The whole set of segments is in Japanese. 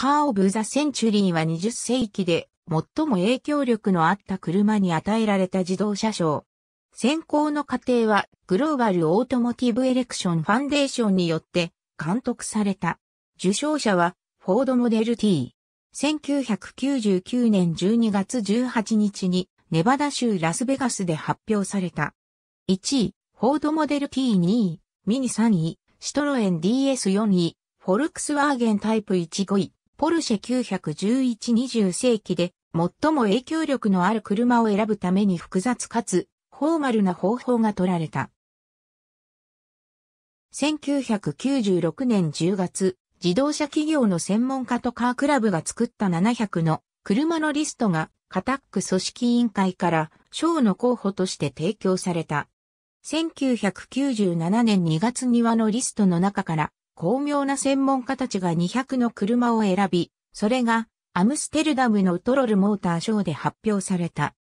カー・オブ・ザ・センチュリーは20世紀で最も影響力のあった車に与えられた自動車賞。選考の過程はグローバル・オートモティブ・エレクション・ファンデーションによって監督された。受賞者はフォードモデル T。1999年12月18日にネバダ州ラスベガスで発表された。1位、フォードモデル T2 位、ミニ3位、シトロエン DS4 位、フォルクスワーゲンタイプ15位。ポルシェ911-20世紀で最も影響力のある車を選ぶために複雑かつフォーマルな方法が取られた。1996年10月、自動車企業の専門家とカークラブが作った700の車のリストがカタック組織委員会から賞の候補として提供された。1997年2月にはのリストの中から巧妙な専門家たちが200の車を選び、それがアムステルダムのトロルモーターショーで発表された。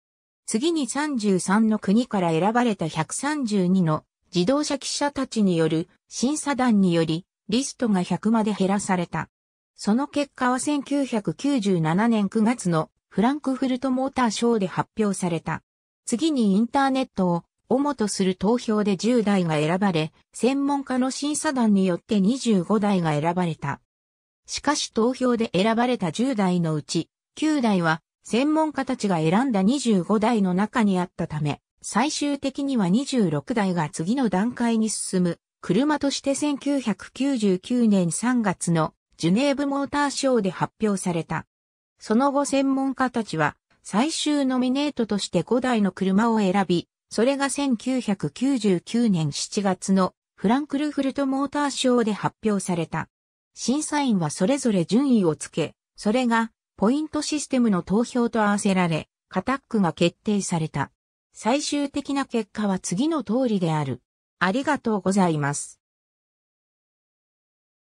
次に33の国から選ばれた132の自動車記者たちによる審査団によりリストが100まで減らされた。その結果は1997年9月のフランクフルトモーターショーで発表された。次にインターネットを主とする投票で10代が選ばれ、専門家の審査団によって25代が選ばれた。しかし投票で選ばれた10代のうち、9代は専門家たちが選んだ25代の中にあったため、最終的には26代が次の段階に進む、車として1999年3月のジュネーブモーターショーで発表された。その後専門家たちは最終ノミネートとして5台の車を選び、それが1999年7月のフランクルフルトモーターショーで発表された。審査員はそれぞれ順位をつけ、それがポイントシステムの投票と合わせられ、カタックが決定された。最終的な結果は次の通りである。ありがとうございます。